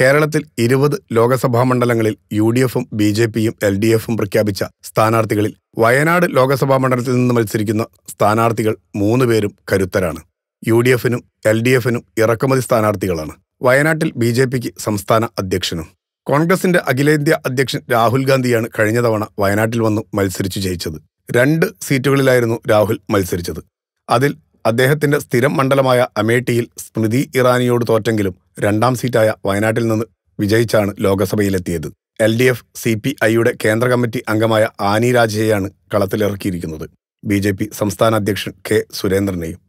കേരളത്തിൽ ഇരുപത് ലോകസഭാ മണ്ഡലങ്ങളിൽ യു ഡി എഫും ബി ജെ പിയും എൽ ഡി എഫും പ്രഖ്യാപിച്ച സ്ഥാനാർത്ഥികളിൽ വയനാട് ലോകസഭാ മണ്ഡലത്തിൽ നിന്ന് മത്സരിക്കുന്ന സ്ഥാനാർത്ഥികൾ മൂന്നുപേരും കരുത്തരാണ് യു ഡി എഫിനും എൽ ഡി എഫിനും ഇറക്കുമതി സ്ഥാനാർത്ഥികളാണ് വയനാട്ടിൽ ബി ജെ പിക്ക് സംസ്ഥാന അധ്യക്ഷനും കോൺഗ്രസിന്റെ അഖിലേന്ത്യാ അധ്യക്ഷൻ രാഹുൽ ഗാന്ധിയാണ് കഴിഞ്ഞ തവണ വയനാട്ടിൽ വന്നു മത്സരിച്ചു ജയിച്ചത് രണ്ട് സീറ്റുകളിലായിരുന്നു രാഹുൽ മത്സരിച്ചത് അതിൽ അദ്ദേഹത്തിന്റെ സ്ഥിരം മണ്ഡലമായ അമേഠിയിൽ സ്മൃതി ഇറാനിയോട് തോറ്റെങ്കിലും രണ്ടാം സീറ്റായ വയനാട്ടിൽ നിന്ന് വിജയിച്ചാണ് ലോകസഭയിലെത്തിയത് L D F C P ഐയുടെ കേന്ദ്ര കമ്മിറ്റി അംഗമായ ആനി രാജയെയാണ് കളത്തിലിറക്കിയിരിക്കുന്നത് ബി ജെ പി സംസ്ഥാന അധ്യക്ഷൻ കെ സുരേന്ദ്രനെയും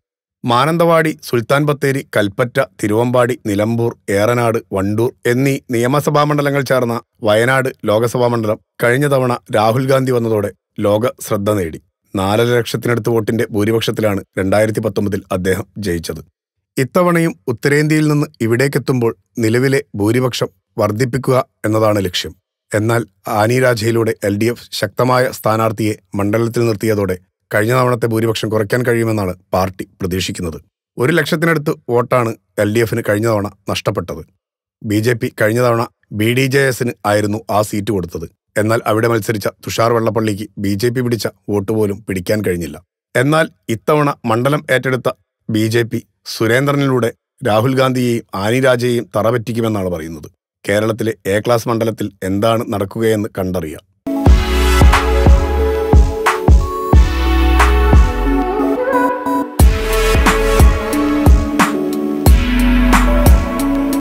മാനന്തവാടി സുൽത്താൻ ബത്തേരി കൽപ്പറ്റ തിരുവമ്പാടി നിലമ്പൂർ ഏറനാട് വണ്ടൂർ എന്നീ നിയമസഭാ മണ്ഡലങ്ങൾ ചേർന്ന വയനാട് ലോക്സഭാ മണ്ഡലം കഴിഞ്ഞ തവണ രാഹുൽ ഗാന്ധി വന്നതോടെ ലോക ശ്രദ്ധ നേടി നാലര ലക്ഷത്തിനടുത്ത് വോട്ടിന്റെ ഭൂരിപക്ഷത്തിലാണ് രണ്ടായിരത്തി പത്തൊമ്പതിൽ അദ്ദേഹം ജയിച്ചത് ഇത്തവണയും ഉത്തരേന്ത്യയിൽ നിന്ന് ഇവിടേക്കെത്തുമ്പോൾ നിലവിലെ ഭൂരിപക്ഷം വർദ്ധിപ്പിക്കുക എന്നതാണ് ലക്ഷ്യം എന്നാൽ ആനി രാജയിലൂടെ എൽ ഡി എഫ് ശക്തമായ സ്ഥാനാർത്ഥിയെ മണ്ഡലത്തിൽ നിർത്തിയതോടെ കഴിഞ്ഞ തവണത്തെ ഭൂരിപക്ഷം കുറയ്ക്കാൻ കഴിയുമെന്നാണ് പാർട്ടി പ്രതീക്ഷിക്കുന്നത് ഒരു ലക്ഷത്തിനടുത്ത് വോട്ടാണ് എൽ ഡി എഫിന് കഴിഞ്ഞ തവണ നഷ്ടപ്പെട്ടത് ബി ജെ പി കഴിഞ്ഞ തവണ ബി ഡി ജെ എസിന് ആയിരുന്നു ആ സീറ്റ് കൊടുത്തത് എന്നാൽ അവിടെ മത്സരിച്ച തുഷാർ വെള്ളപ്പള്ളിക്ക് ബി ജെ പി പിടിച്ച വോട്ട് പോലും പിടിക്കാൻ കഴിഞ്ഞില്ല എന്നാൽ ഇത്തവണ മണ്ഡലം ഏറ്റെടുത്ത ബി ജെ പി സുരേന്ദ്രനിലൂടെ രാഹുൽ ഗാന്ധിയെയും ആനി രാജയെയും തറപറ്റിക്കുമെന്നാണ് പറയുന്നത് കേരളത്തിലെ എ ക്ലാസ് മണ്ഡലത്തിൽ എന്താണ് നടക്കുകയെന്ന് കണ്ടറിയാം